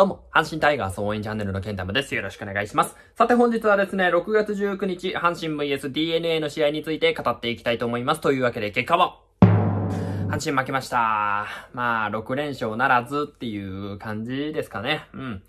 どうも、阪神タイガース応援チャンネルのケンタムです。よろしくお願いします。さて本日はですね、6月19日、阪神 VSDNA の試合について語っていきたいと思います。というわけで、結果は阪神負けました。まあ、6連勝ならずっていう感じですかね。うん。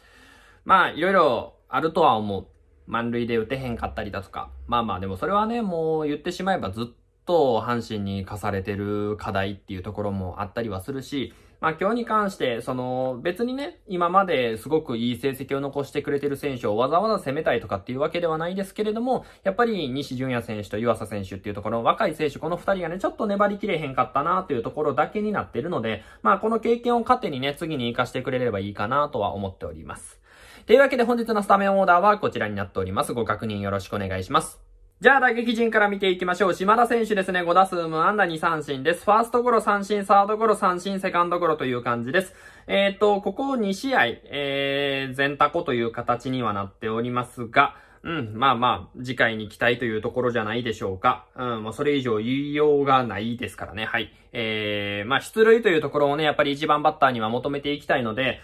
まあ、いろいろあるとは思う。満塁で打てへんかったりだとか。まあまあ、でもそれはね、もう言ってしまえばずっと阪神に課されてる課題っていうところもあったりはするし、まあ今日に関して、その別にね、今まですごくいい成績を残してくれてる選手をわざわざ攻めたいとかっていうわけではないですけれども、やっぱり西純也選手と湯浅選手っていうところ、若い選手この二人がね、ちょっと粘りきれへんかったなというところだけになってるので、まあこの経験を糧にね、次に活かしてくれればいいかなとは思っております。というわけで本日のスタメンオーダーはこちらになっております。ご確認よろしくお願いします。じゃあ、打撃陣から見ていきましょう。島田選手ですね、5打数無安打2三振です。ファーストゴロ三振、サードゴロ三振、セカンドゴロという感じです。えっ、と、ここ2試合、えー、全タコという形にはなっておりますが、うん、まあまあ、次回に期待というところじゃないでしょうか。うん、もうそれ以上言いようがないですからね、はい。えー、まあ出塁というところをね、やっぱり1番バッターには求めていきたいので、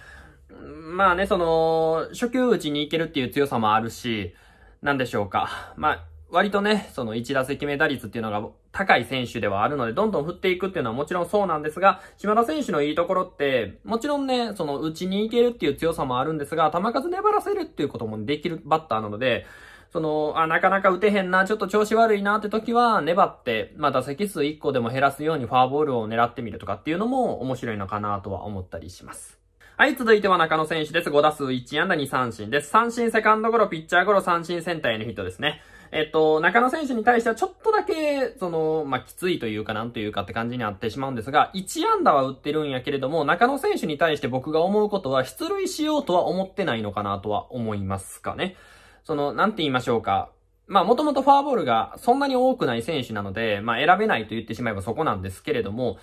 まあね、その、初級打ちに行けるっていう強さもあるし、なんでしょうか。まあ、割とね、その1打席目打率っていうのが高い選手ではあるので、どんどん振っていくっていうのはもちろんそうなんですが、島田選手のいいところって、もちろんね、その打ちに行けるっていう強さもあるんですが、球数粘らせるっていうこともできるバッターなので、その、あ、なかなか打てへんな、ちょっと調子悪いなって時は、粘って、まあ、打席数1個でも減らすようにフォアボールを狙ってみるとかっていうのも面白いのかなとは思ったりします。はい、続いては中野選手です。5打数1安打2三振です。三振セカンドゴロ、ピッチャーゴロ、三振センターへのヒットですね。えっと、中野選手に対してはちょっとだけ、その、まあ、きついというかなんというかって感じになってしまうんですが、1安打は打ってるんやけれども、中野選手に対して僕が思うことは、出塁しようとは思ってないのかなとは思いますかね。その、なんて言いましょうか。まあもともとフォアボールがそんなに多くない選手なので、まあ選べないと言ってしまえばそこなんですけれども、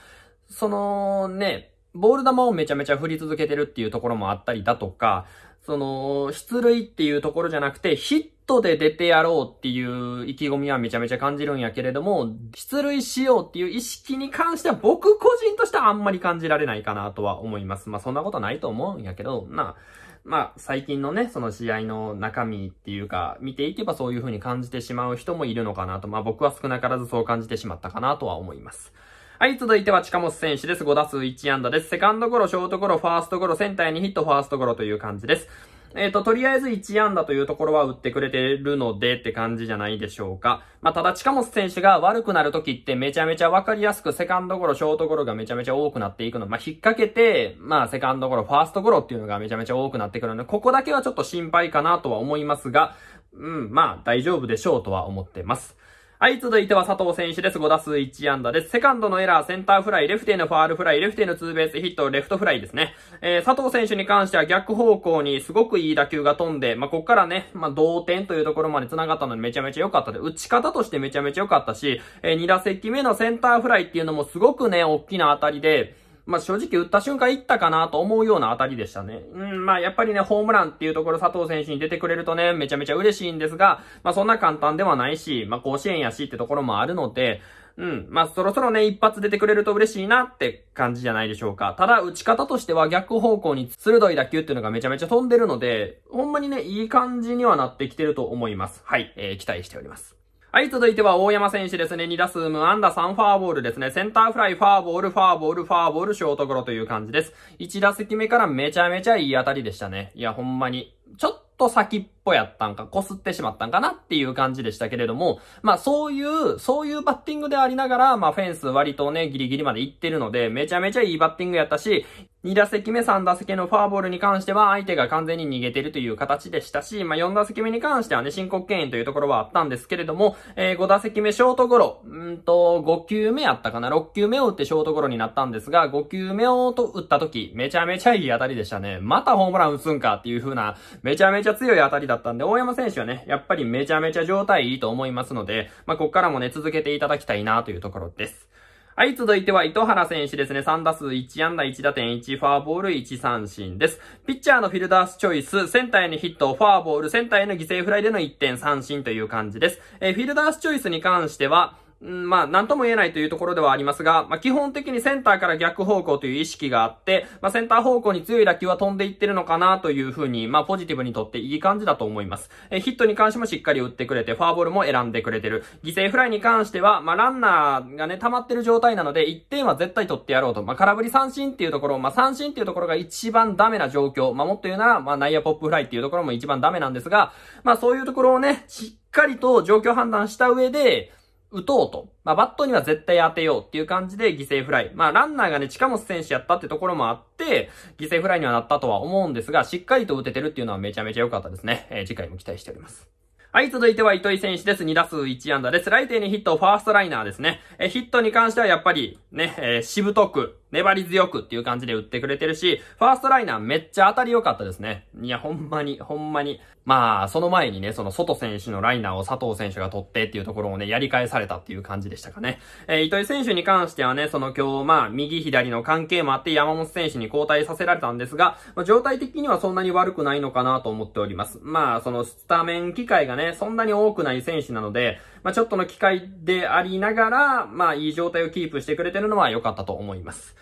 そのね、ボール球をめちゃめちゃ振り続けてるっていうところもあったりだとか、その、出塁っていうところじゃなくて、ヒットで出てやろうっていう意気込みはめちゃめちゃ感じるんやけれども、出塁しようっていう意識に関しては僕個人としてはあんまり感じられないかなとは思います。まあそんなことないと思うんやけど、なあ、まあ最近のね、その試合の中身っていうか、見ていけばそういう風に感じてしまう人もいるのかなと、まあ僕は少なからずそう感じてしまったかなとは思います。はい、続いては近本選手です。5打数1安打です。セカンドゴロ、ショートゴロ、ファーストゴロ、センターにヒット、ファーストゴロという感じです。えっ、ー、と、とりあえず1安打というところは打ってくれてるのでって感じじゃないでしょうか。まあ、ただ近本選手が悪くなるときってめちゃめちゃわかりやすく、セカンドゴロ、ショートゴロがめちゃめちゃ多くなっていくの。まあ、引っ掛けて、まあ、セカンドゴロ、ファーストゴロっていうのがめちゃめちゃ多くなってくるので、ここだけはちょっと心配かなとは思いますが、うん、まあ、大丈夫でしょうとは思ってます。はい、続いては佐藤選手です。5打数1安打です。セカンドのエラー、センターフライ、レフティのファールフライ、レフティのツーベースヒット、レフトフライですね。えー、佐藤選手に関しては逆方向にすごくいい打球が飛んで、まあ、こっからね、まあ、同点というところまで繋がったのでめちゃめちゃ良かったで、打ち方としてめちゃめちゃ良かったし、えー、2打席目のセンターフライっていうのもすごくね、大きな当たりで、まあ、正直打った瞬間行ったかなと思うような当たりでしたね。うん、まあ、やっぱりね、ホームランっていうところ佐藤選手に出てくれるとね、めちゃめちゃ嬉しいんですが、まあ、そんな簡単ではないし、まあ、甲子園やしってところもあるので、うん。まあ、そろそろね、一発出てくれると嬉しいなって感じじゃないでしょうか。ただ、打ち方としては逆方向に鋭い打球っていうのがめちゃめちゃ飛んでるので、ほんまにね、いい感じにはなってきてると思います。はい。えー、期待しております。はい、続いては大山選手ですね。2打数無安打3フォアボールですね。センターフライ、フォアボール、フォアボール、フォアボール、ショートゴロという感じです。1打席目からめちゃめちゃいい当たりでしたね。いや、ほんまに。ちょっと先っぽやったんか、擦ってしまったんかなっていう感じでしたけれども、まあそういう、そういうバッティングでありながら、まあフェンス割とね、ギリギリまで行ってるので、めちゃめちゃいいバッティングやったし、2打席目、3打席のフォアボールに関しては、相手が完全に逃げてるという形でしたし、まあ、4打席目に関してはね、申告敬遠というところはあったんですけれども、えー、5打席目、ショートゴロ、うんと、5球目あったかな、6球目を打ってショートゴロになったんですが、5球目をと打った時、めちゃめちゃいい当たりでしたね。またホームラン打つんかっていう風な、めちゃめちゃ強い当たりだったんで、大山選手はね、やっぱりめちゃめちゃ状態いいと思いますので、まあ、こっからもね、続けていただきたいなというところです。はい、続いては糸原選手ですね。3打数1安打1打点1フォアボール1三振です。ピッチャーのフィルダースチョイス、センターへのヒット、フォアボール、センターへの犠牲フライでの1点三振という感じです。えー、フィルダースチョイスに関しては、まあ、なんとも言えないというところではありますが、まあ、基本的にセンターから逆方向という意識があって、まあ、センター方向に強い打球は飛んでいってるのかなというふうに、まあ、ポジティブにとっていい感じだと思います。え、ヒットに関してもしっかり打ってくれて、ファーボールも選んでくれてる。犠牲フライに関しては、まあ、ランナーがね、溜まってる状態なので、1点は絶対取ってやろうと。まあ、空振り三振っていうところ、まあ、三振っていうところが一番ダメな状況。まあ、もっと言うなら、まあ、内野ポップフライっていうところも一番ダメなんですが、まあ、そういうところをね、しっかりと状況判断した上で、打とうと。まあ、バットには絶対当てようっていう感じで犠牲フライ。まあ、ランナーがね、近本選手やったってところもあって、犠牲フライにはなったとは思うんですが、しっかりと打ててるっていうのはめちゃめちゃ良かったですね。えー、次回も期待しております。はい、続いては糸井選手です。2打数1安打です。ライテにヒット、ファーストライナーですね。えヒットに関してはやっぱり、ね、えー、しぶとく、粘り強くっていう感じで打ってくれてるし、ファーストライナーめっちゃ当たり良かったですね。いや、ほんまに、ほんまに。まあ、その前にね、その外選手のライナーを佐藤選手が取ってっていうところをね、やり返されたっていう感じでしたかね。えー、糸井選手に関してはね、その今日、まあ、右左の関係もあって山本選手に交代させられたんですが、まあ、状態的にはそんなに悪くないのかなと思っております。まあ、そのスタメン機会がね、そんなに多くない選手なので、まあ、ちょっとの機会でありながら、まあ、いい状態をキープしてくれてるのは良かったと思います。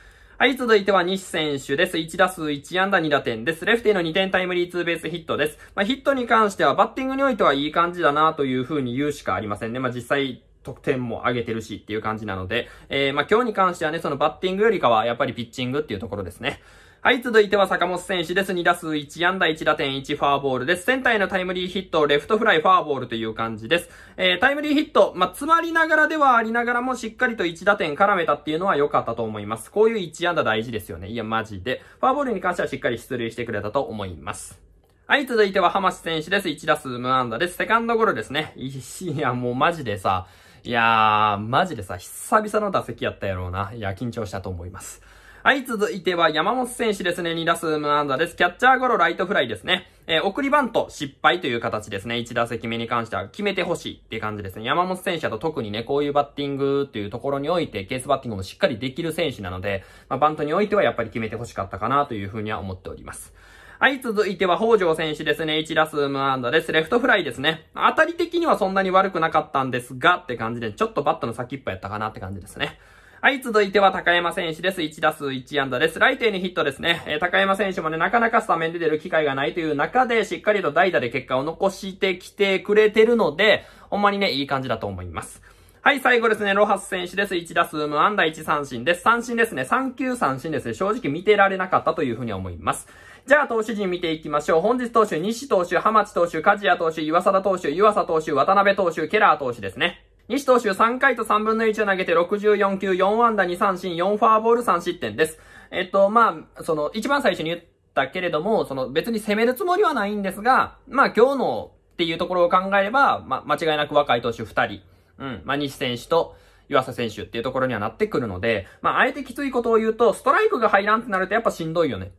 はい、続いては西選手です。1打数1安打2打点です。レフティの2点タイムリーツーベースヒットです。まあ、ヒットに関してはバッティングにおいてはいい感じだなという風に言うしかありませんね。まあ、実際、得点も上げてるしっていう感じなので、えー、まあ今日に関してはね、そのバッティングよりかは、やっぱりピッチングっていうところですね。はい、続いては坂本選手です。2打数1安打1打点1フォアボールです。センターへのタイムリーヒット、レフトフライフォアボールという感じです。えー、タイムリーヒット、まあ、詰まりながらではありながらもしっかりと1打点絡めたっていうのは良かったと思います。こういう1安打大事ですよね。いや、マジで。フォアボールに関してはしっかり出塁してくれたと思います。はい、続いては浜市選手です。1打数無安打です。セカンドゴロですね。いや、もうマジでさ、いやー、マジでさ、久々の打席やったやろうな。いや、緊張したと思います。はい、続いては山本選手ですね。2打数無安打です。キャッチャーゴロライトフライですね。えー、送りバント失敗という形ですね。1打席目に関しては決めてほしいっていう感じですね。山本選手だと特にね、こういうバッティングっていうところにおいて、ケースバッティングもしっかりできる選手なので、まあ、バントにおいてはやっぱり決めてほしかったかなというふうには思っております。はい、続いては北条選手ですね。1打数無安打です。レフトフライですね。当たり的にはそんなに悪くなかったんですが、って感じで、ちょっとバットの先っぽやったかなって感じですね。はい、続いては高山選手です。1打数1安打です。ライにヒットですね。えー、高山選手もね、なかなかスタメンで出る機会がないという中で、しっかりと代打で結果を残してきてくれてるので、ほんまにね、いい感じだと思います。はい、最後ですね、ロハス選手です。1打数無安打1三振です。三振ですね、3球三振ですね、正直見てられなかったというふうに思います。じゃあ、投手陣見ていきましょう。本日投手、西投手、浜地投手、梶谷投手、岩貞投手、湯浅投手、渡辺投手、ケラー投手ですね。西投手3回と3分の1を投げて64球、4安打2三振、4フォアボール3失点です。えっと、まあ、その、一番最初に言ったけれども、その別に攻めるつもりはないんですが、まあ今日のっていうところを考えれば、まあ間違いなく若い投手2人、うん、まあ西選手と、岩瀬選手っていうところにはなってくるので、まあ、あえてきついことを言うと、ストライクが入らんってなるとやっぱしんどいよね。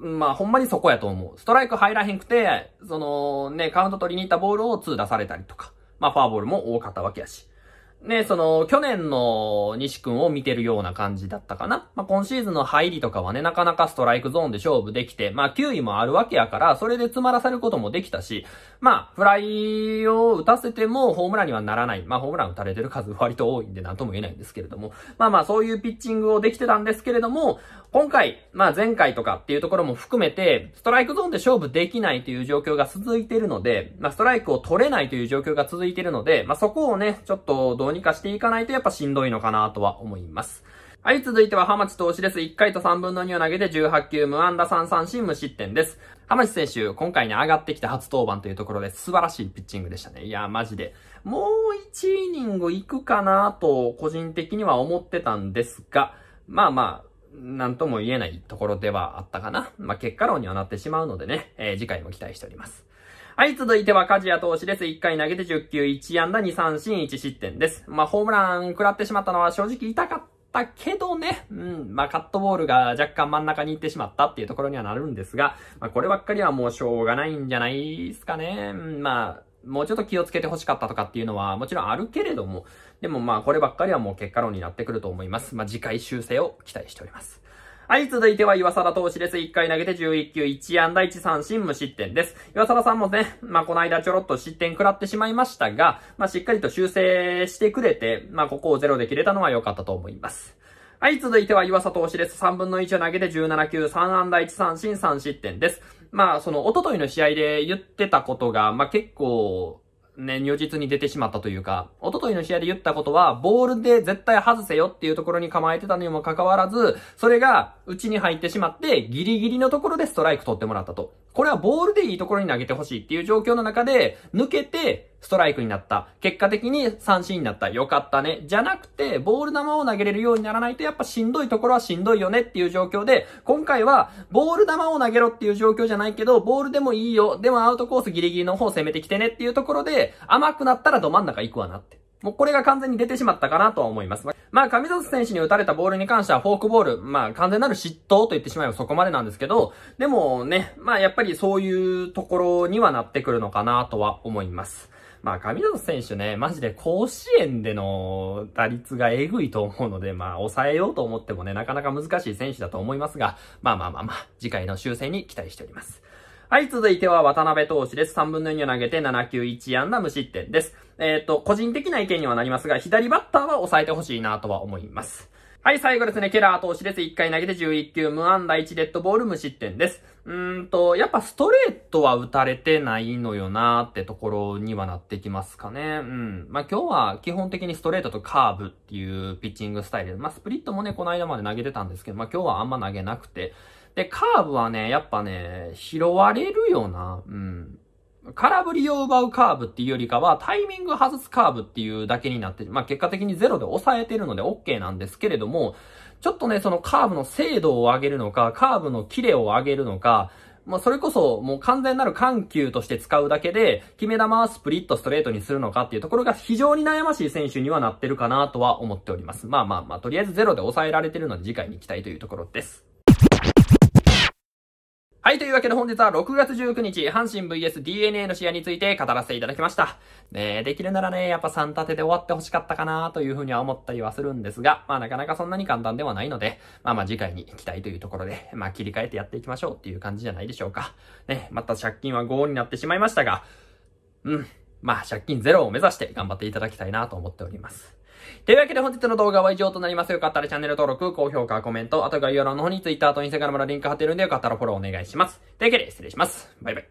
まあ、ほんまにそこやと思う。ストライク入らへんくて、その、ね、カウント取りに行ったボールを2出されたりとか。まあファーボールも多かったわけやし。ね、その、去年の西くんを見てるような感じだったかな。まあ、今シーズンの入りとかはね、なかなかストライクゾーンで勝負できて、まあ、9位もあるわけやから、それで詰まらせることもできたし、まあ、フライを打たせてもホームランにはならない。まあ、ホームラン打たれてる数割と多いんで、なんとも言えないんですけれども。まあまあ、そういうピッチングをできてたんですけれども、今回、まあ前回とかっていうところも含めて、ストライクゾーンで勝負できないという状況が続いているので、まあストライクを取れないという状況が続いているので、まあそこをね、ちょっとどどうにかしていかないとやっぱしんどいのかなとは思います。はい、続いては浜地投手です。1回と3分の2を投げて18球無安打3三振無失点です。浜地選手、今回ね、上がってきた初登板というところで素晴らしいピッチングでしたね。いやー、マジで。もう1イニング行くかなと、個人的には思ってたんですが、まあまあ、なんとも言えないところではあったかな。まあ、結果論にはなってしまうのでね、えー、次回も期待しております。はい、続いては梶谷投手です。1回投げて10球、1安打、2三振、1失点です。まあ、ホームラン食らってしまったのは正直痛かった。たけどね、うん、まあカットボールが若干真ん中に行ってしまったっていうところにはなるんですが、まあこればっかりはもうしょうがないんじゃないですかね。うん、まあ、もうちょっと気をつけて欲しかったとかっていうのはもちろんあるけれども、でもまあこればっかりはもう結果論になってくると思います。まあ次回修正を期待しております。はい、続いては岩沢投手です。1回投げて11球、1安打1三振無失点です。岩沢さんもね、まあ、この間ちょろっと失点食らってしまいましたが、まあ、しっかりと修正してくれて、まあ、ここをゼロで切れたのは良かったと思います。はい、続いては岩佐投手です。3分の1を投げて17球、3安打1三振3失点です。まあ、その、おとといの試合で言ってたことが、まあ、結構、ね、如実に出てしまったというか、おとといの試合で言ったことは、ボールで絶対外せよっていうところに構えてたにもかかわらず、それが、うちに入ってしまって、ギリギリのところでストライク取ってもらったと。これはボールでいいところに投げてほしいっていう状況の中で、抜けて、ストライクになった。結果的に三振になった。よかったね。じゃなくて、ボール球を投げれるようにならないと、やっぱしんどいところはしんどいよねっていう状況で、今回は、ボール球を投げろっていう状況じゃないけど、ボールでもいいよ。でもアウトコースギリギリの方攻めてきてねっていうところで、甘くなったらど真ん中行くわなって。もうこれが完全に出てしまったかなとは思います。まあ、上里選手に打たれたボールに関してはフォークボール、まあ、完全なる嫉妬と言ってしまえばそこまでなんですけど、でもね、まあ、やっぱりそういうところにはなってくるのかなとは思います。まあ、上里選手ね、マジで甲子園での打率がえぐいと思うので、まあ、抑えようと思ってもね、なかなか難しい選手だと思いますが、まあまあまあまあ、次回の修正に期待しております。はい、続いては渡辺投手です。3分の2を投げて7球1安打無失点です。えっ、ー、と、個人的な意見にはなりますが、左バッターは抑えてほしいなとは思います。はい、最後ですね、ケラー投手です。1回投げて11球、無安打1デッドボール無失点です。うーんと、やっぱストレートは打たれてないのよなってところにはなってきますかね。うん。まあ、今日は基本的にストレートとカーブっていうピッチングスタイルまあ、スプリットもね、この間まで投げてたんですけど、まあ、今日はあんま投げなくて、で、カーブはね、やっぱね、拾われるよな。うん。空振りを奪うカーブっていうよりかは、タイミング外すカーブっていうだけになって、まあ結果的にゼロで抑えてるので OK なんですけれども、ちょっとね、そのカーブの精度を上げるのか、カーブのキレを上げるのか、まあ、それこそ、もう完全なる緩急として使うだけで、決め球はスプリット、ストレートにするのかっていうところが非常に悩ましい選手にはなってるかなとは思っております。まあまあまあ、とりあえずゼロで抑えられてるので次回に行きたいというところです。はい、というわけで本日は6月19日、阪神 VSDNA の試合について語らせていただきました。ねできるならね、やっぱ3立てで終わってほしかったかなというふうには思ったりはするんですが、まあなかなかそんなに簡単ではないので、まあまあ次回に期待というところで、まあ切り替えてやっていきましょうっていう感じじゃないでしょうか。ね、また借金は5になってしまいましたが、うん、まあ借金0を目指して頑張っていただきたいなと思っております。というわけで本日の動画は以上となります。よかったらチャンネル登録、高評価、コメント、あと概要欄の方に Twitter と Instagram のリンク貼ってるんでよかったらフォローお願いします。というわけで失礼します。バイバイ。